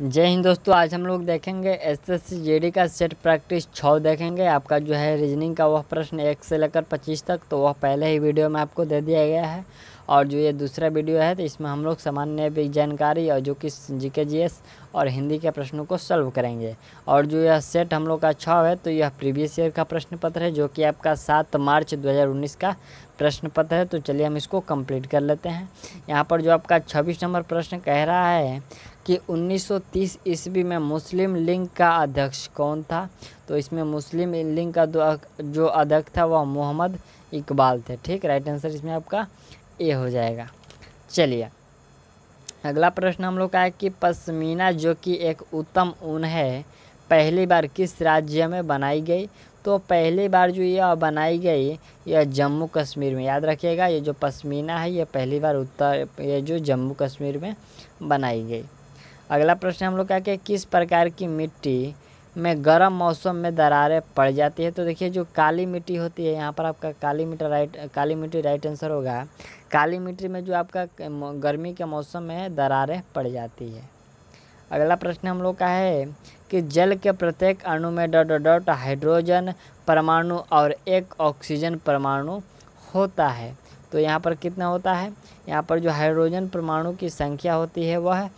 जय हिंद दोस्तों आज हम लोग देखेंगे जे डी का सेट प्रैक्टिस छः देखेंगे आपका जो है रीजनिंग का वह प्रश्न एक से लेकर पच्चीस तक तो वह पहले ही वीडियो में आपको दे दिया गया है और जो ये दूसरा वीडियो है तो इसमें हम लोग सामान्य भी जानकारी और जो कि जी के जी एस और हिंदी के प्रश्नों को सॉल्व करेंगे और जो यह सेट हम लोग का छः है तो यह प्रीवियस ईयर का प्रश्न पत्र है जो कि आपका सात मार्च उन्नीस का प्रश्न पत्र है तो चलिए हम इसको कंप्लीट कर लेते हैं यहाँ पर जो आपका छब्बीस नंबर प्रश्न कह रहा है कि 1930 ईस्वी में मुस्लिम लीग का अध्यक्ष कौन था तो इसमें मुस्लिम लीग का जो अध्यक्ष था वह मोहम्मद इकबाल थे ठीक राइट आंसर इसमें आपका ए हो जाएगा चलिए अगला प्रश्न हम लोग का है कि पश्मीना जो कि एक उत्तम ऊन है पहली बार किस राज्य में बनाई गई तो पहली बार जो यह बनाई गई यह जम्मू कश्मीर में याद रखिएगा ये जो पश्मीना है ये पहली बार उत्तर ये जो जम्मू कश्मीर में बनाई गई अगला प्रश्न हम लोग का कि किस प्रकार की मिट्टी में गर्म मौसम में दरारें पड़ जाती है तो देखिए जो काली मिट्टी होती है यहाँ पर आपका काली मिट्टी राइट काली मिट्टी राइट आंसर होगा काली मिट्टी में जो आपका गर्मी के मौसम में दरारें पड़ जाती है अगला प्रश्न हम लोग का है कि जल के प्रत्येक अणु में डॉट डॉट हाइड्रोजन परमाणु और एक ऑक्सीजन परमाणु होता है तो यहाँ पर कितना होता है यहाँ पर जो हाइड्रोजन परमाणु की संख्या होती है वह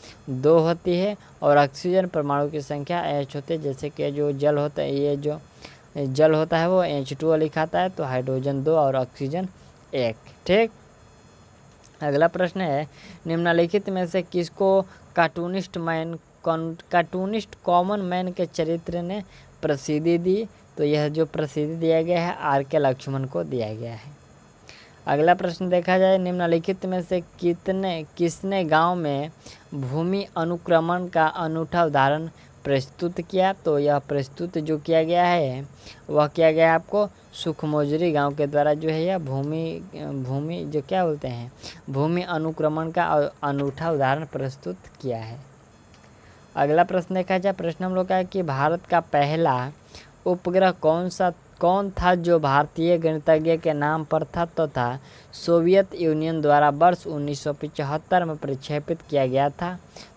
दो होती है और ऑक्सीजन परमाणु की संख्या एच होती है जैसे कि जो जल होता है ये जो जल होता है वो एच टू लिखाता है तो हाइड्रोजन दो और ऑक्सीजन एक ठीक अगला प्रश्न है निम्नलिखित में से किसको cartoonist man cartoonist common man के चरित्र ने प्रसिद्धि दी तो यह जो प्रसिद्धि दिया गया है आर के लक्ष्मण को दिया गया है अगला प्रश्न देखा जाए निम्नलिखित में से कितने किसने गांव में भूमि अनुक्रमण का अनूठा उदाहरण प्रस्तुत किया तो यह प्रस्तुत जो किया गया है वह किया गया आपको सुखमोजरी गांव के द्वारा जो है यह भूमि भूमि जो क्या बोलते हैं भूमि अनुक्रमण का अनूठा उदाहरण प्रस्तुत किया है अगला प्रश्न देखा जाए प्रश्न हम लोग का है कि भारत का पहला उपग्रह कौन सा कौन था जो भारतीय गणितज्ञ के नाम पर था तो था सोवियत यूनियन द्वारा वर्ष 1975 में प्रक्षेपित किया गया था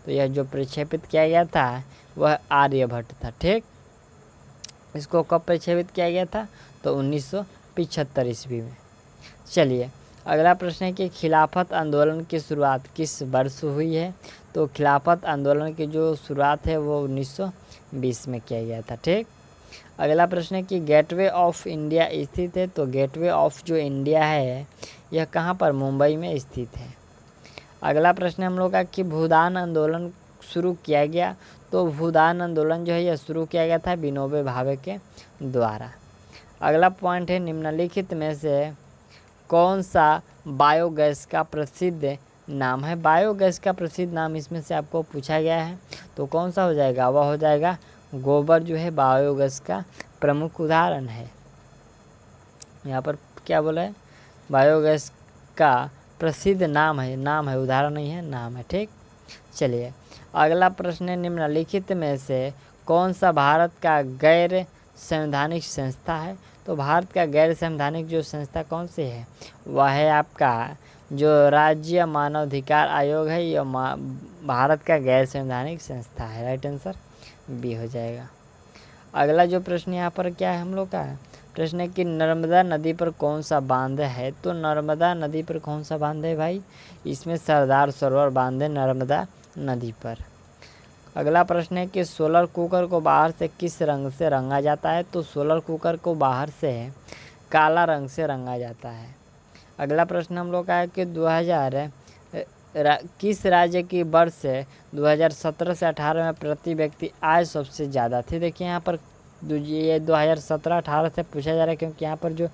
तो यह जो प्रक्षेपित किया गया था वह आर्यभट्ट था ठीक इसको कब प्रक्षेपित किया गया था तो 1975 ईस्वी में चलिए अगला प्रश्न है कि खिलाफत आंदोलन की शुरुआत किस वर्ष हुई है तो खिलाफत आंदोलन की जो शुरुआत है वो 1920 में किया गया था ठीक अगला प्रश्न है कि गेटवे ऑफ इंडिया स्थित है तो गेटवे ऑफ जो इंडिया है यह कहाँ पर मुंबई में स्थित है अगला प्रश्न हम लोग का कि भूदान आंदोलन शुरू किया गया तो भूदान आंदोलन जो है यह शुरू किया गया था विनोबे भावे के द्वारा अगला पॉइंट है निम्नलिखित में से कौन सा बायोगैस का प्रसिद्ध नाम है बायोगैस का प्रसिद्ध नाम इसमें से आपको पूछा गया है तो कौन सा हो जाएगा वह हो जाएगा गोबर जो है बायोगैस का प्रमुख उदाहरण है यहाँ पर क्या बोला है बायोगैस का प्रसिद्ध नाम है नाम है उदाहरण नहीं है नाम है ठीक चलिए अगला प्रश्न है निम्नलिखित में से कौन सा भारत का गैर संवैधानिक संस्था है तो भारत का गैर संवैधानिक जो संस्था कौन सी है वह है आपका जो राज्य मानवाधिकार आयोग है यह भारत का गैर संवैधानिक संस्था है राइट आंसर बी हो जाएगा अगला जो प्रश्न यहाँ पर क्या है हम लोग का है प्रश्न है कि नर्मदा नदी पर कौन सा बांध है तो नर्मदा नदी पर कौन सा बांध है भाई इसमें सरदार सरोवर बांध है नर्मदा नदी पर अगला प्रश्न है कि सोलर कुकर को बाहर से किस रंग से रंगा जाता है तो सोलर कुकर को बाहर से काला रंग से रंगा जाता है अगला प्रश्न हम लोग का है कि दो रा, किस राज्य की वर्ष से 2017 से 18 में प्रति व्यक्ति आय सबसे ज़्यादा थी देखिए यहाँ पर ये 2017-18 से पूछा जा रहा है क्योंकि यहाँ पर जो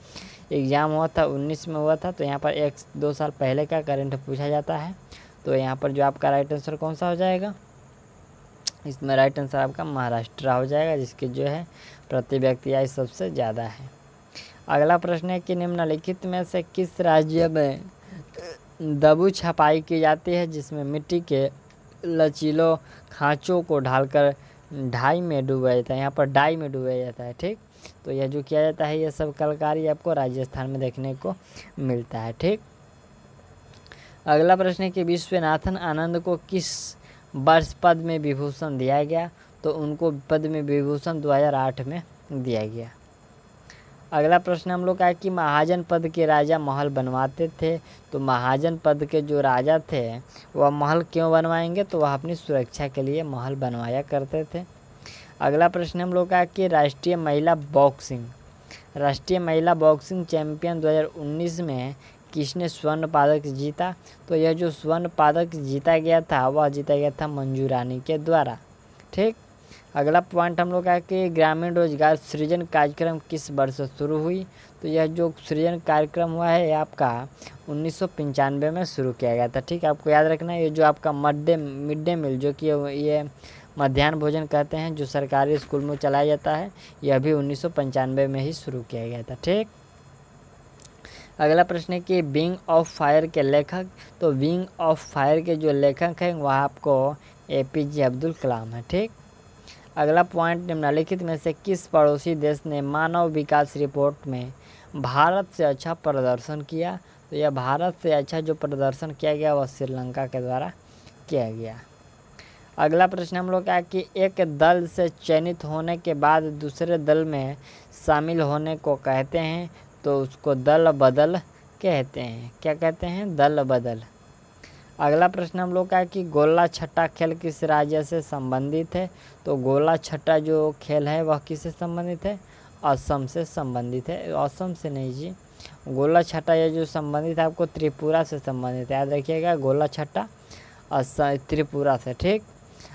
एग्ज़ाम हुआ था 19 में हुआ था तो यहाँ पर एक दो साल पहले का करंट पूछा जाता है तो यहाँ पर जो आपका राइट आंसर कौन सा हो जाएगा इसमें राइट आंसर आपका महाराष्ट्र हो जाएगा जिसके जो है प्रति व्यक्ति आय सबसे ज़्यादा है अगला प्रश्न है कि निम्नलिखित में से किस राज्य में दबू छपाई की जाती है जिसमें मिट्टी के लचीलों खाँचों को ढालकर ढाई में डूबा जाता है यहाँ पर डाई में डूबा जाता है ठीक तो यह जो किया जाता है यह सब कलाकारी आपको राजस्थान में देखने को मिलता है ठीक अगला प्रश्न है कि विश्वनाथन आनंद को किस वर्ष पद में विभूषण दिया गया तो उनको पद में विभूषण दो में दिया गया अगला प्रश्न हम लोग का है कि महाजन पद के राजा महल बनवाते थे तो महाजन पद के जो राजा थे वह महल क्यों बनवाएंगे तो वह अपनी सुरक्षा के लिए महल बनवाया करते थे अगला प्रश्न हम लोग का है कि राष्ट्रीय महिला बॉक्सिंग राष्ट्रीय महिला बॉक्सिंग चैंपियन 2019 में किसने स्वर्ण पदक जीता तो यह जो स्वर्ण पदक जीता गया था वह जीता गया था मंजू रानी के द्वारा ठीक अगला पॉइंट हम लोग का कि ग्रामीण रोजगार सृजन कार्यक्रम किस वर्ष शुरू हुई तो यह जो सृजन कार्यक्रम हुआ है आपका उन्नीस में शुरू किया गया था ठीक है आपको याद रखना है ये जो आपका डे मिड डे मील जो कि ये मध्यान्ह भोजन कहते हैं जो सरकारी स्कूल में चलाया जाता है यह भी उन्नीस में ही शुरू किया गया था ठीक अगला प्रश्न है कि विंग ऑफ फायर के लेखक तो विंग ऑफ फायर के जो लेखक हैं वह आपको ए पी जे अब्दुल कलाम है ठीक अगला पॉइंट निम्नलिखित में से किस पड़ोसी देश ने मानव विकास रिपोर्ट में भारत से अच्छा प्रदर्शन किया तो यह भारत से अच्छा जो प्रदर्शन किया गया वह श्रीलंका के द्वारा किया गया अगला प्रश्न हम लोग का कि एक दल से चयनित होने के बाद दूसरे दल में शामिल होने को कहते हैं तो उसको दल बदल कहते हैं क्या कहते हैं दल बदल अगला प्रश्न हम लोग का है कि गोला छट्टा खेल किस राज्य से संबंधित है तो गोला छट्टा जो खेल है वह किससे संबंधित है असम से संबंधित है असम से नहीं जी गोला छट्टा यह जो संबंधित है आपको त्रिपुरा से संबंधित है याद रखिएगा गोला छट्टा असम त्रिपुरा से ठीक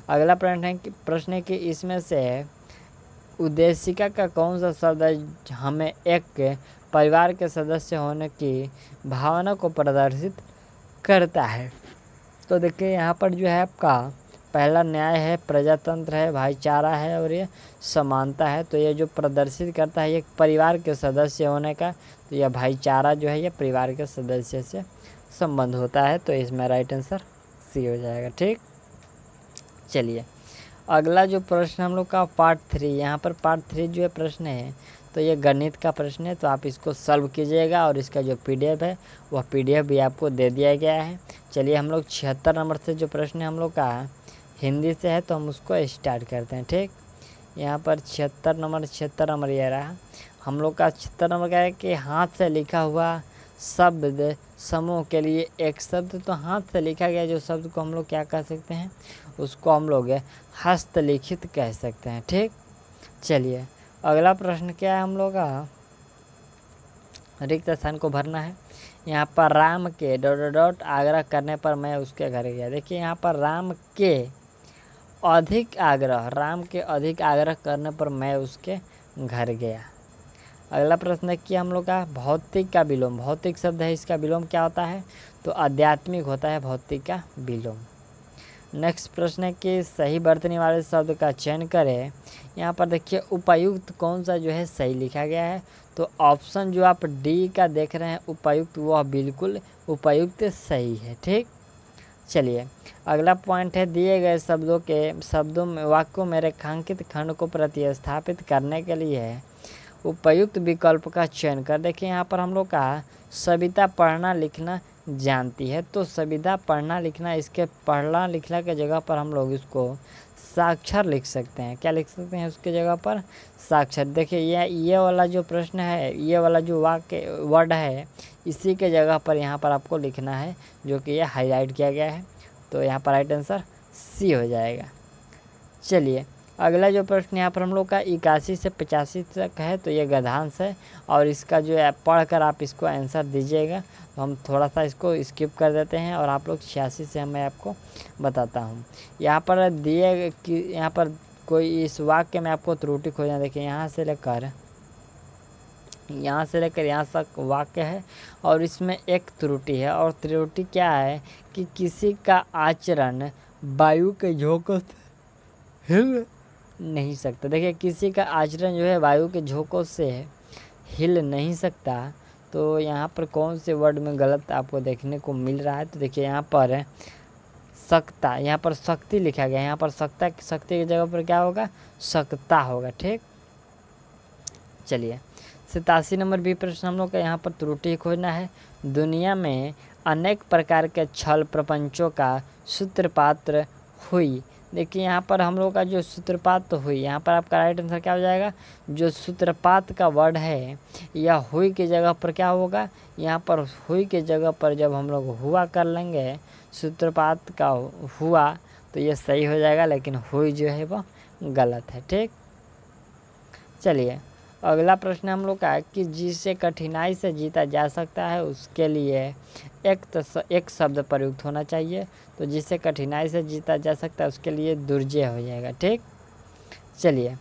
अगला प्रश्न है कि प्रश्न है कि इसमें से उद्देशिका का कौन सा शब्द हमें एक परिवार के सदस्य होने की भावना को प्रदर्शित करता है तो देखिए यहाँ पर जो है आपका पहला न्याय है प्रजातंत्र है भाईचारा है और ये समानता है तो ये जो प्रदर्शित करता है ये परिवार के सदस्य होने का तो यह भाईचारा जो है ये परिवार के सदस्य से संबंध होता है तो इसमें राइट आंसर सी हो जाएगा ठीक चलिए अगला जो प्रश्न हम लोग का पार्ट थ्री यहाँ पर पार्ट थ्री जो है प्रश्न है तो ये गणित का प्रश्न है तो आप इसको सॉल्व कीजिएगा और इसका जो पी है वह पी भी आपको दे दिया गया है चलिए हम लोग छिहत्तर नंबर से जो प्रश्न हम लोग का हिंदी से है तो हम उसको स्टार्ट करते हैं ठीक यहाँ पर छिहत्तर नंबर छिहत्तर नंबर ये रहा हम लोग का छिहत्तर नंबर का है कि हाथ से लिखा हुआ शब्द समूह के लिए एक शब्द तो हाथ से लिखा गया जो शब्द को हम लोग क्या कह सकते हैं उसको हम लोग हस्तलिखित कह सकते हैं ठीक चलिए अगला प्रश्न क्या है हम लोग का रिक्त स्थान को भरना है यहाँ पर राम के डॉट डॉट आग्रह करने पर मैं उसके घर गया देखिए यहाँ पर राम के अधिक आग्रह राम के अधिक आग्रह करने पर मैं उसके घर गया अगला प्रश्न है कि हम लोग का भौतिक का विलोम भौतिक शब्द है इसका विलोम क्या होता है तो आध्यात्मिक होता है भौतिक का विलोम नेक्स्ट प्रश्न है कि सही बरतने वाले शब्द का चयन करें यहाँ पर देखिए उपायुक्त कौन सा जो है सही लिखा गया है तो ऑप्शन जो आप डी का देख रहे हैं उपायुक्त वह बिल्कुल उपायुक्त सही है ठीक चलिए अगला पॉइंट है दिए गए शब्दों के शब्दों में वाक्यों में रेखांकित खंड को प्रतिस्थापित करने के लिए है उपयुक्त विकल्प का चयन कर देखिए यहाँ पर हम लोग का सविता पढ़ना लिखना जानती है तो सविधा पढ़ना लिखना इसके पढ़ना लिखना के जगह पर हम लोग इसको साक्षर लिख सकते हैं क्या लिख सकते हैं उसके जगह पर साक्षर देखिए ये ये वाला जो प्रश्न है ये वाला जो वाक्य वर्ड है इसी के जगह पर यहाँ पर आपको लिखना है जो कि ये हाईलाइट किया गया है तो यहाँ पर राइट आंसर सी हो जाएगा चलिए अगला जो प्रश्न यहाँ पर हम लोग का इक्यासी से पचासी तक है तो ये गधांश है और इसका जो है पढ़कर आप इसको आंसर दीजिएगा तो हम थोड़ा सा इसको स्किप कर देते हैं और आप लोग छियासी से मैं आपको बताता हूँ यहाँ पर दिए कि यहाँ पर कोई इस वाक्य में आपको त्रुटि खोजना देखिए यहाँ से लेकर यहाँ से लेकर यहाँ तक वाक्य है और इसमें एक त्रुटि है और त्रुटि क्या है कि किसी का आचरण वायु के झोंकों से हिल नहीं सकता देखिए किसी का आचरण जो है वायु के झोंकों से हिल नहीं सकता तो यहाँ पर कौन से वर्ड में गलत आपको देखने को मिल रहा है तो देखिए यहाँ पर सकता यहाँ पर शक्ति लिखा गया है यहाँ पर सकता शक्ति की जगह पर क्या होगा सकता होगा ठीक चलिए सतासी नंबर बी प्रश्न हम लोग का यहाँ पर त्रुटि खोजना है दुनिया में अनेक प्रकार के छल प्रपंचों का सूत्रपात्र हुई देखिए यहाँ पर हम लोग का जो सूत्रपात तो हुई यहाँ पर आपका राइट आंसर क्या हो जाएगा जो सूत्रपात का वर्ड है या हुई की जगह पर क्या होगा यहाँ पर हुई के जगह पर जब हम लोग हुआ कर लेंगे सूत्रपात का हुआ तो ये सही हो जाएगा लेकिन हुई जो है वह गलत है ठीक चलिए अगला प्रश्न हम लोग का है कि जिसे कठिनाई से जीता जा सकता है उसके लिए एक एक शब्द प्रयुक्त होना चाहिए तो जिसे कठिनाई से जीता जा सकता है उसके लिए दुर्जय हो जाएगा ठीक चलिए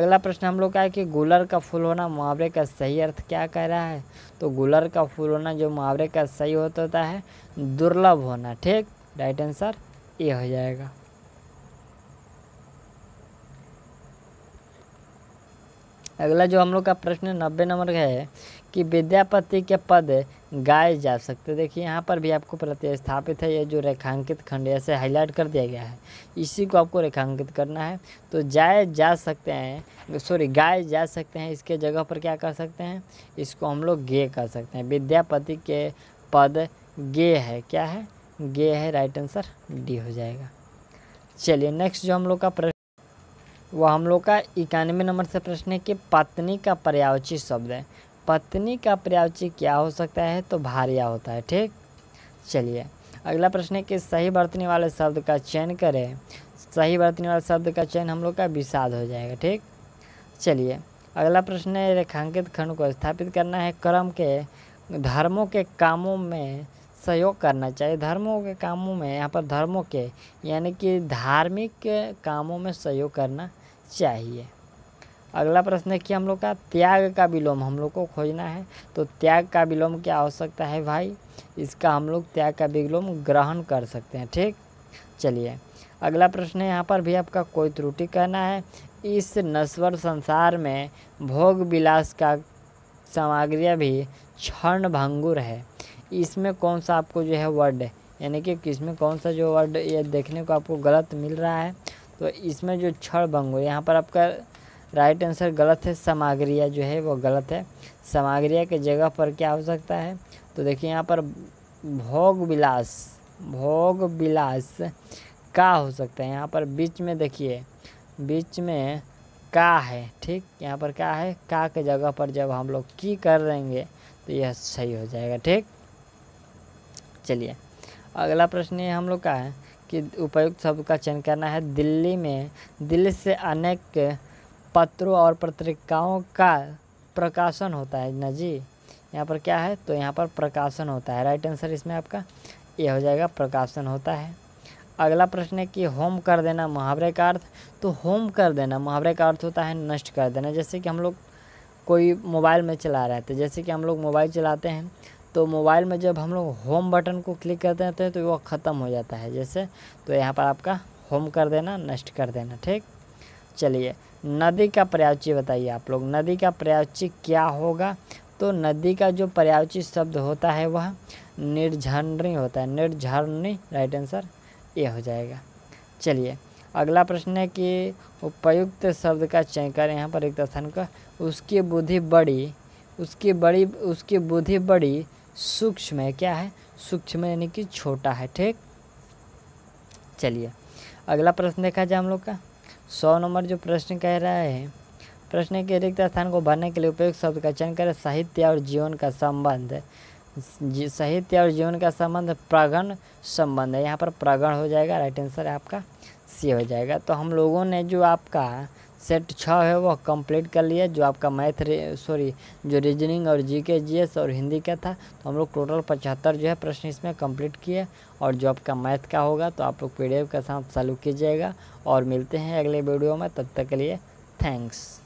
अगला प्रश्न हम लोग का है कि गुलर का फूल होना मुहावरे का सही अर्थ क्या कह रहा है तो गुलर का फूल होना जो मुहावरे का सही होता है दुर्लभ होना ठीक राइट आंसर ये हो जाएगा अगला जो हम लोग का प्रश्न नब्बे नंबर का है कि विद्यापति के पद गाए जा सकते देखिए यहाँ पर भी आपको प्रतिस्थापित है ये जो रेखांकित खंड ऐसे हाईलाइट कर दिया गया है इसी को आपको रेखांकित करना है तो जाए जा सकते हैं सॉरी गाए जा सकते हैं इसके जगह पर क्या कर सकते हैं इसको हम लोग गे कर सकते हैं विद्यापति के पद गे है क्या है गे है राइट आंसर डी हो जाएगा चलिए नेक्स्ट जो हम लोग का प्रश्न वह हम लोग का इक्यानवे नंबर से प्रश्न है कि पत्नी का पर्यावची शब्द है पत्नी का पर्यावची क्या हो सकता है तो भारिया होता है ठीक चलिए अगला प्रश्न है कि सही बरतने वाले शब्द का चयन करें सही बरतने वाले शब्द का चयन हम लोग का विषाद हो जाएगा ठीक चलिए अगला प्रश्न है रेखांकित खंड को स्थापित करना है क्रम के धर्मों के कामों में सहयोग करना चाहिए धर्मों के कामों में यहाँ पर धर्मों के यानी कि धार्मिक कामों में सहयोग करना चाहिए अगला प्रश्न है कि हम लोग का त्याग का विलोम हम लोग को खोजना है तो त्याग का विलोम क्या हो सकता है भाई इसका हम लोग त्याग का विलोम ग्रहण कर सकते हैं ठीक चलिए अगला प्रश्न है यहाँ पर भी आपका कोई त्रुटि कहना है इस नश्वर संसार में भोग विलास का सामग्रियाँ भी क्षण भंगुर है इसमें कौन सा आपको जो है वर्ड है यानी कि किसमें कौन सा जो वर्ड ये देखने को आपको गलत मिल रहा है तो इसमें जो क्षण भंग यहाँ पर आपका राइट आंसर गलत है सामग्रिया जो है वो गलत है सामग्रिया के जगह पर क्या हो सकता है तो देखिए यहाँ पर भोग विलास भोग विलास का हो सकता है यहाँ पर बीच में देखिए बीच में का है ठीक यहाँ पर का है का के जगह पर जब हम लोग की कर रहेंगे तो यह सही हो जाएगा ठीक चलिए अगला प्रश्न ये हम लोग का है कि उपयुक्त शब्द का चयन करना है दिल्ली में दिल्ली से अनेक पत्रों और पत्रिकाओं का प्रकाशन होता है ना जी यहाँ पर क्या है तो यहाँ पर प्रकाशन होता है राइट आंसर इसमें आपका ये हो जाएगा प्रकाशन होता है अगला प्रश्न है कि होम कर देना मुहावरे का अर्थ तो होम कर देना मुहावरे का अर्थ होता है नष्ट कर देना जैसे कि हम लोग कोई मोबाइल में चला रहे थे जैसे कि हम लोग मोबाइल चलाते हैं तो मोबाइल में जब हम लोग होम बटन को क्लिक करते रहते हैं तो वो तो ख़त्म हो जाता है जैसे तो यहाँ पर आपका होम कर देना नष्ट कर देना ठीक चलिए नदी का पर्यावची बताइए आप लोग नदी का पर्यावची क्या होगा तो नदी का जो पर्यावची शब्द होता है वह निर्झरणी होता है निर्झरणी राइट आंसर ये हो जाएगा चलिए अगला प्रश्न है कि उपयुक्त शब्द का चयन करें यहाँ पर रिक्त स्थान का उसकी बुद्धि बड़ी उसकी बड़ी उसकी बुद्धि बड़ी सूक्ष्म है क्या है सूक्ष्म यानी कि छोटा है ठीक चलिए अगला प्रश्न देखा जाए हम लोग का सौ नंबर जो प्रश्न कह रहा है प्रश्न के रिक्त स्थान को भरने के लिए उपयुक्त शब्द का चयन करें साहित्य और जीवन का संबंध साहित्य और जीवन का संबंध प्रगण संबंध है यहाँ पर प्रगण हो जाएगा राइट आंसर आपका सी हो जाएगा तो हम लोगों ने जो आपका सेट छः है वह कंप्लीट कर लिया जो आपका मैथ सॉरी जो रीजनिंग और जीके जीएस और हिंदी का था तो हम लोग टोटल पचहत्तर जो है प्रश्न इसमें कंप्लीट किए और जो आपका मैथ का होगा तो आप लोग पीडीएफ के साथ चालू कीजिएगा और मिलते हैं अगले वीडियो में तब तक के लिए थैंक्स